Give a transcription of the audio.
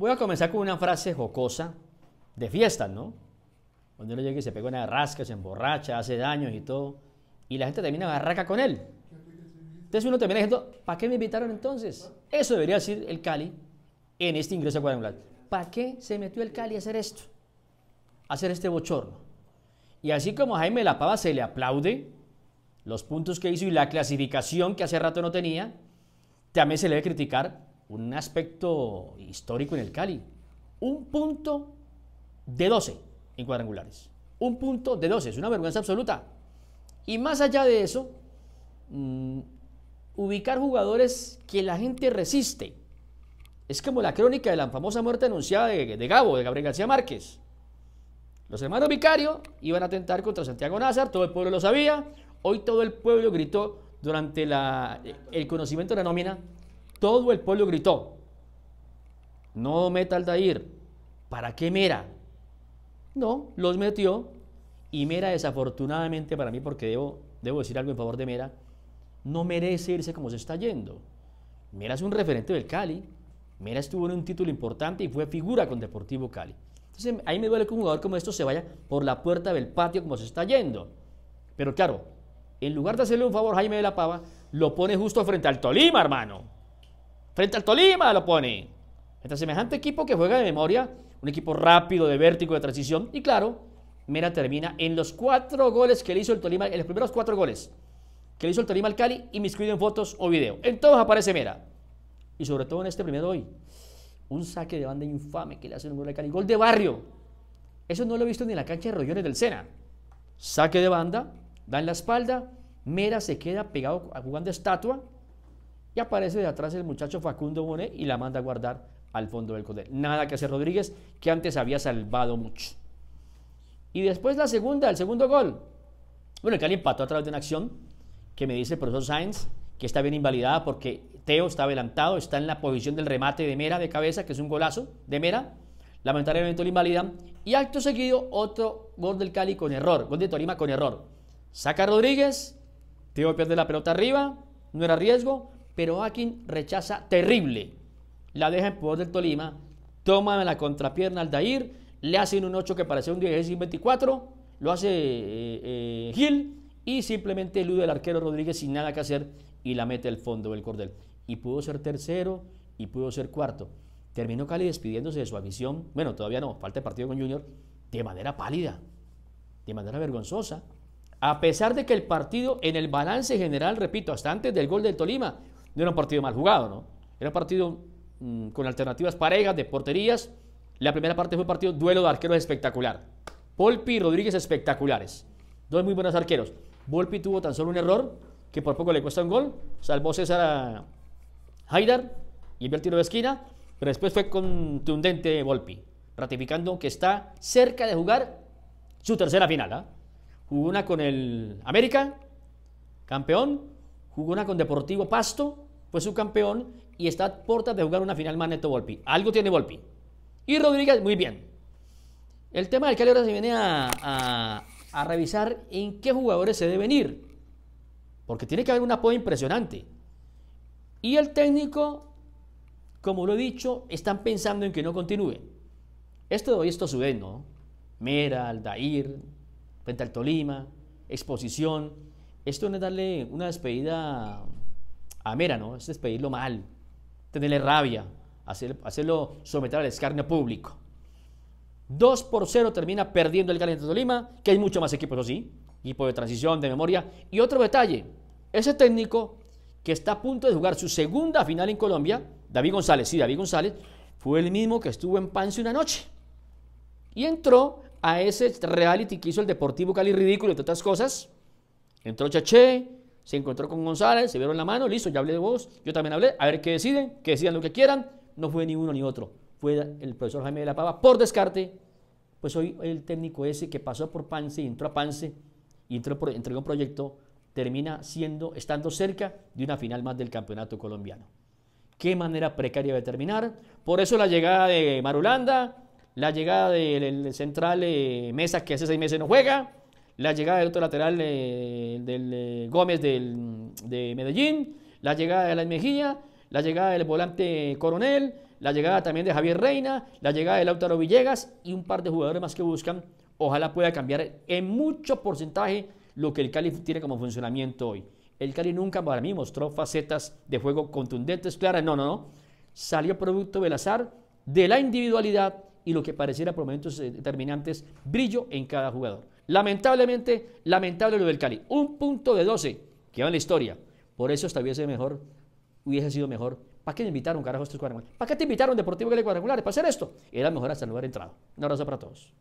Voy a comenzar con una frase jocosa de fiesta, ¿no? Cuando uno llega y se pega una rasca, se emborracha, hace daños y todo, y la gente termina barraca con él. Entonces uno termina diciendo, ¿para qué me invitaron entonces? Eso debería decir el Cali en este ingreso cuadrangular. ¿Para qué se metió el Cali a hacer esto? A hacer este bochorno. Y así como a Jaime La Pava se le aplaude los puntos que hizo y la clasificación que hace rato no tenía, también se le debe criticar un aspecto histórico en el Cali. Un punto de 12 en cuadrangulares. Un punto de 12, es una vergüenza absoluta. Y más allá de eso, mm, ubicar jugadores que la gente resiste. Es como la crónica de la famosa muerte anunciada de, Gabo, de Gabriel García Márquez. Los hermanos Vicario iban a atentar contra Santiago Nazar, todo el pueblo lo sabía. Hoy todo el pueblo gritó durante el conocimiento de la nómina todo el pueblo gritó, no meta al Dair, ¿para qué Mera? No, los metió y Mera desafortunadamente para mí, porque debo, decir algo en favor de Mera, no merece irse como se está yendo. Mera es un referente del Cali, Mera estuvo en un título importante y fue figura con Deportivo Cali. Entonces ahí me duele que un jugador como esto se vaya por la puerta del patio como se está yendo. Pero claro, en lugar de hacerle un favor a Jaime de la Pava, lo pone justo frente al Tolima, hermano. Frente al Tolima lo pone. Este semejante equipo que juega de memoria, un equipo rápido, de vértigo, de transición. Y claro, Mera termina en los cuatro goles que le hizo el Tolima, en los primeros cuatro goles que le hizo el Tolima al Cali, y miscuido en fotos o video. En todos aparece Mera. Y sobre todo en este primero hoy. Un saque de banda infame que le hace un gol al Cali. Gol de barrio. Eso no lo he visto ni en la cancha de Rollones del Sena. Saque de banda, da en la espalda. Mera se queda pegado jugando estatua y aparece de atrás el muchacho Facundo Bonet y la manda a guardar al fondo del codel. Nada que hacer Rodríguez, que antes había salvado mucho. Y después la segunda, el segundo gol. Bueno, el Cali empató a través de una acción que me dice el profesor Sainz que está bien invalidada porque Teo está adelantado, está en la posición del remate de Mera de cabeza, que es un golazo de Mera. Lamentablemente lo invalida Y acto seguido, otro gol del Cali con error, gol de Torima con error. Saca Rodríguez, Teo pierde la pelota arriba, no era riesgo, pero Akin rechaza terrible. La deja en poder del Tolima, toma la contrapierna al Dair, le hacen un 8 que parece un y 24, lo hace eh, eh, Gil y simplemente elude al arquero Rodríguez sin nada que hacer y la mete al fondo del cordel. Y pudo ser tercero y pudo ser cuarto. Terminó Cali despidiéndose de su afición, bueno, todavía no, falta el partido con Junior, de manera pálida, de manera vergonzosa. A pesar de que el partido en el balance general, repito, hasta antes del gol del Tolima, no era un partido mal jugado, ¿no? Era un partido mm, con alternativas parejas, de porterías. La primera parte fue un partido duelo de arqueros espectacular. Volpi y Rodríguez espectaculares. Dos muy buenos arqueros. Volpi tuvo tan solo un error que por poco le cuesta un gol. Salvó César a Haidar y envió el tiro de esquina. Pero después fue contundente Volpi, ratificando que está cerca de jugar su tercera final. ¿ah? Jugó una con el América, campeón, jugó una con Deportivo Pasto, fue campeón y está a puertas de jugar una final neto Volpi. Algo tiene Volpi. Y Rodríguez, muy bien. El tema del Cali ahora se viene a, a, revisar en qué jugadores se debe ir. Porque tiene que haber un apoyo impresionante. Y el técnico, como lo he dicho, están pensando en que no continúe. Esto de hoy esto sube, ¿no? Mera, Aldair, frente al Tolima, exposición esto no es darle una despedida a Mera, ¿no? Es despedirlo mal, tenerle rabia, hacer, hacerlo someter al escarnio público. 2 por 0 termina perdiendo el caliente de Tolima, que hay mucho más equipos así, equipo de transición, de memoria. Y otro detalle, ese técnico que está a punto de jugar su segunda final en Colombia, David González, sí, David González, fue el mismo que estuvo en Pance una noche. Y entró a ese reality que hizo el Deportivo Cali ridículo, entre otras cosas, Entró Chaché, se encontró con González, se vieron la mano, listo, ya hablé de vos, yo también hablé, a ver qué deciden, que decidan lo que quieran. No fue ni uno ni otro, fue el profesor Jaime de la Pava por descarte. Pues hoy el técnico ese que pasó por Pance entró a Pance y entró por, entregó un proyecto, termina siendo, estando cerca de una final más del campeonato colombiano. Qué manera precaria de terminar. Por eso la llegada de Marulanda, la llegada del central eh, Mesa, que hace seis meses no juega, la llegada del otro lateral del eh, Gómez de Medellín, la llegada de la Mejía, la llegada del volante Coronel, la llegada también de Javier Reina, la llegada del Autaro Villegas y un par de jugadores más que buscan. Ojalá pueda cambiar en mucho porcentaje lo que el Cali tiene como funcionamiento hoy. El Cali nunca para mí mostró facetas de juego contundentes, claras, no, no, no. Salió producto del azar, de la individualidad y lo que pareciera por momentos eh, determinantes, brillo en cada jugador. Lamentablemente, lamentable lo del Cali. Un punto de 12, que va en la historia. Por eso sido mejor, hubiese sido mejor. ¿Para qué te invitaron, carajo, estos cuadrangulares? ¿Para qué te invitaron Deportivo Cali Cuadrangulares? ¿Para hacer esto? Era mejor hasta no lugar entrado. Un abrazo para todos.